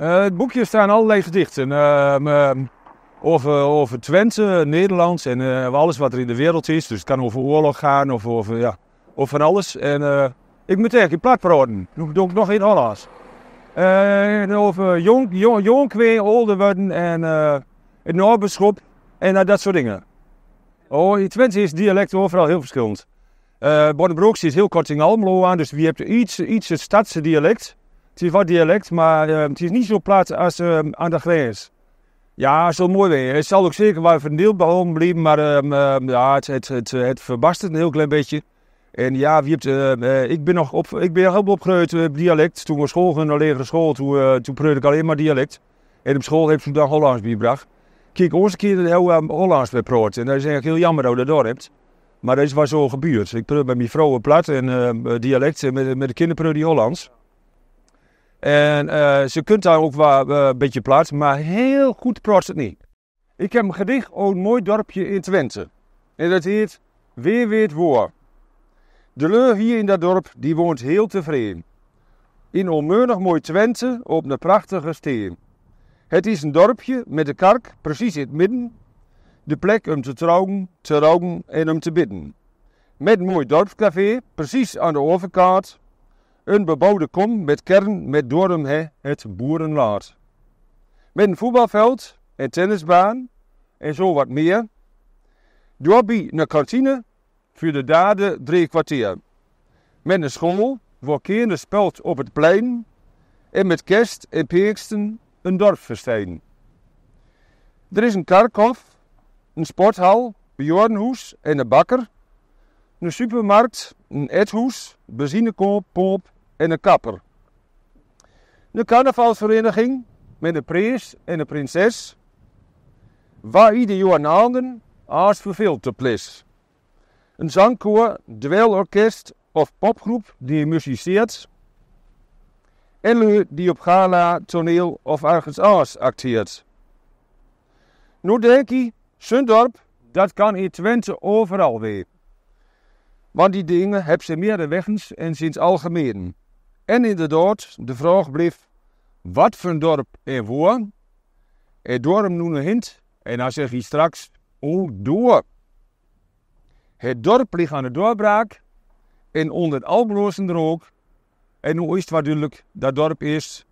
Eh, het boekje staan allerlei gedichten. Eh, over, over Twente, Nederlands en eh, alles wat er in de wereld is. Dus het kan over oorlog gaan of over, ja, over van alles. En ik moet erg in plat praten. Doe ik nog in Hollands. en over jong, jong, jong ouder worden en het Noorbeschop en dat soort dingen. Oh, in Twente is dialect overal heel verschillend. Uh, is heel kort in Almelo aan, dus wie hebt iets, iets het stadse dialect. Het is wat dialect, maar ehm, het is niet zo plaats als ehm, aan de grens. Ja, zo mooi weer. Het zal ook zeker wel verdeeld blijven, maar ehm, ja, het, het, het, verbast het een heel klein beetje. En ja, wie eh, ik ben nog op, ik ben helemaal opgegroeid op eh, dialect. Toen we school gingen naar lagere school, toen, eh, toen ik alleen maar dialect. En op school heb ze dan Hollands bijgebracht. Kijk, onze kinderen hebben Hollands bij En dat is eigenlijk heel jammer dat je dat hebt. Maar dat is waar zo gebeurd. Ik probeer met mijn vrouwen plat en dialect met, met de kinderen die Hollands. En eh, ze kunt daar ook wel eh, een beetje plaats, maar heel goed praat het niet. Ik heb een gedicht over oh, een mooi dorpje in Twente. En dat heet Weer Weet Woor. De leur hier in dat dorp, die woont heel tevreden. In onmeunig mooi Twente op een prachtige steen. Het is een dorpje met de kark precies in het midden. De plek om te trouwen, te roken en om te bidden. Met een mooi dorpscafé precies aan de overkant een bebouwde kom met kern met dorm he het boerenlaard. Met een voetbalveld, en tennisbaan en zo wat meer. Dorby een kantine voor de daden drie kwartier. Met een schommel voor kinderen speelt op het plein en met kerst en peeksten een dorpverstein. Er is een kerkhof, een sporthal, een Bjornhoes en een bakker, een supermarkt, een ethoes, benzinekoop, en een kapper. De carnavalsvereniging met de prins en de prinses, waar ieder jaar handen als verveeld te plis. Een zangkoor, dweilorkest of popgroep die muziceert. En lu die op gala, toneel of ergens anders acteert. Nu denk je, Sundorp, dat kan in Twente overal weer. Want die dingen heb ze meerdere wegens en sinds algemeen. En inderdaad, de vraag bleef: wat voor een dorp en woon? Het dorp noemde hint. En dan zeg je straks: hoe door. Het dorp ligt aan de doorbraak. En onder het alblozen er En hoe is het wat Dat dorp is